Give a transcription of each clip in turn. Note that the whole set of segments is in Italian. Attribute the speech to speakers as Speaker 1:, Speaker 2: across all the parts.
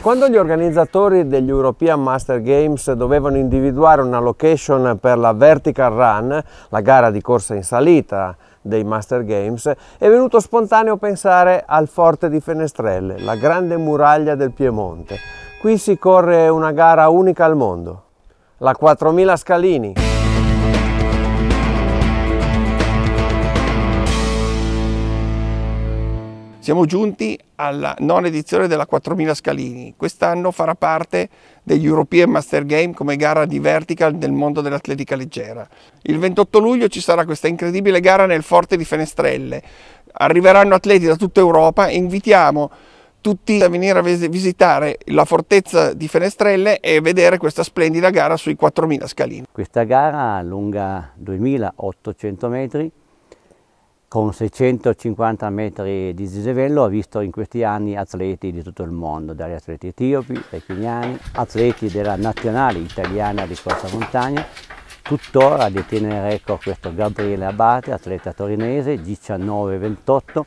Speaker 1: Quando gli organizzatori degli European Master Games dovevano individuare una location per la Vertical Run, la gara di corsa in salita dei Master Games, è venuto spontaneo pensare al Forte di Fenestrelle, la grande muraglia del Piemonte. Qui si corre una gara unica al mondo, la 4000 Scalini.
Speaker 2: Siamo giunti alla nona edizione della 4000 Scalini. Quest'anno farà parte degli European Master Game come gara di vertical nel mondo dell'atletica leggera. Il 28 luglio ci sarà questa incredibile gara nel Forte di Fenestrelle. Arriveranno atleti da tutta Europa e invitiamo tutti a venire a visitare la fortezza di Fenestrelle e vedere questa splendida gara sui 4000 scalini.
Speaker 3: Questa gara lunga 2800 metri con 650 metri di zisevello ha visto in questi anni atleti di tutto il mondo, dagli atleti etiopi, dai keniani, atleti della nazionale italiana di corsa montagna. Tuttora detiene il record questo Gabriele Abate, atleta torinese, 19-28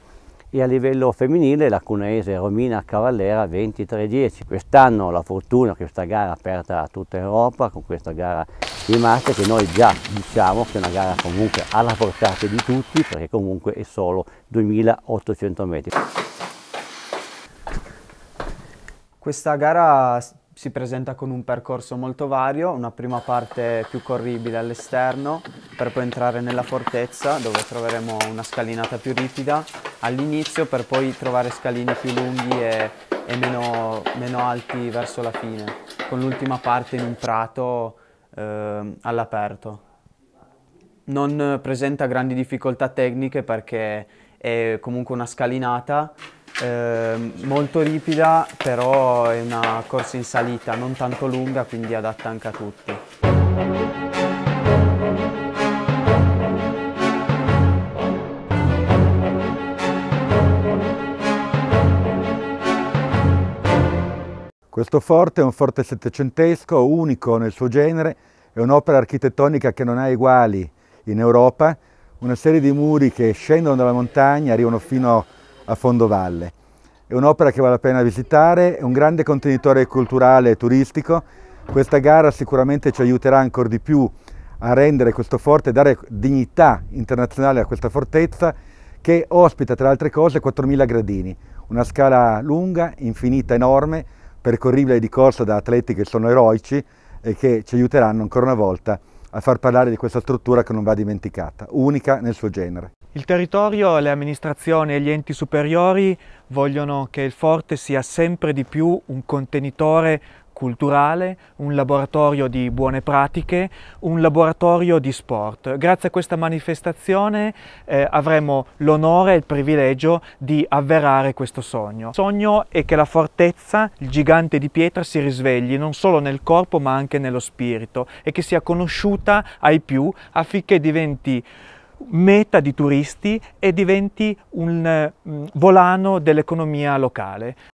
Speaker 3: e a livello femminile la cuneese Romina Cavallera 23-10. Quest'anno la fortuna questa gara è aperta a tutta Europa con questa gara rimarca che noi già diciamo che è una gara comunque alla portata di tutti perché comunque è solo 2800 metri.
Speaker 4: Questa gara si presenta con un percorso molto vario, una prima parte più corribile all'esterno per poi entrare nella fortezza dove troveremo una scalinata più ripida all'inizio per poi trovare scalini più lunghi e, e meno, meno alti verso la fine, con l'ultima parte in un prato eh, all'aperto. Non presenta grandi difficoltà tecniche perché è comunque una scalinata eh, molto ripida, però è una corsa in salita, non tanto lunga, quindi adatta anche a tutti.
Speaker 5: Questo forte è un forte settecentesco, unico nel suo genere, è un'opera architettonica che non ha uguali in Europa, una serie di muri che scendono dalla montagna e arrivano fino a fondovalle. È un'opera che vale la pena visitare, è un grande contenitore culturale e turistico. Questa gara sicuramente ci aiuterà ancora di più a rendere questo forte, dare dignità internazionale a questa fortezza che ospita tra le altre cose 4.000 gradini, una scala lunga, infinita, enorme, percorribile di corsa da atleti che sono eroici e che ci aiuteranno ancora una volta a far parlare di questa struttura che non va dimenticata, unica nel suo genere.
Speaker 6: Il territorio, le amministrazioni e gli enti superiori vogliono che il forte sia sempre di più un contenitore culturale, un laboratorio di buone pratiche, un laboratorio di sport. Grazie a questa manifestazione eh, avremo l'onore e il privilegio di avverare questo sogno. Il sogno è che la fortezza, il gigante di pietra, si risvegli non solo nel corpo ma anche nello spirito e che sia conosciuta ai più affinché diventi meta di turisti e diventi un eh, volano dell'economia locale.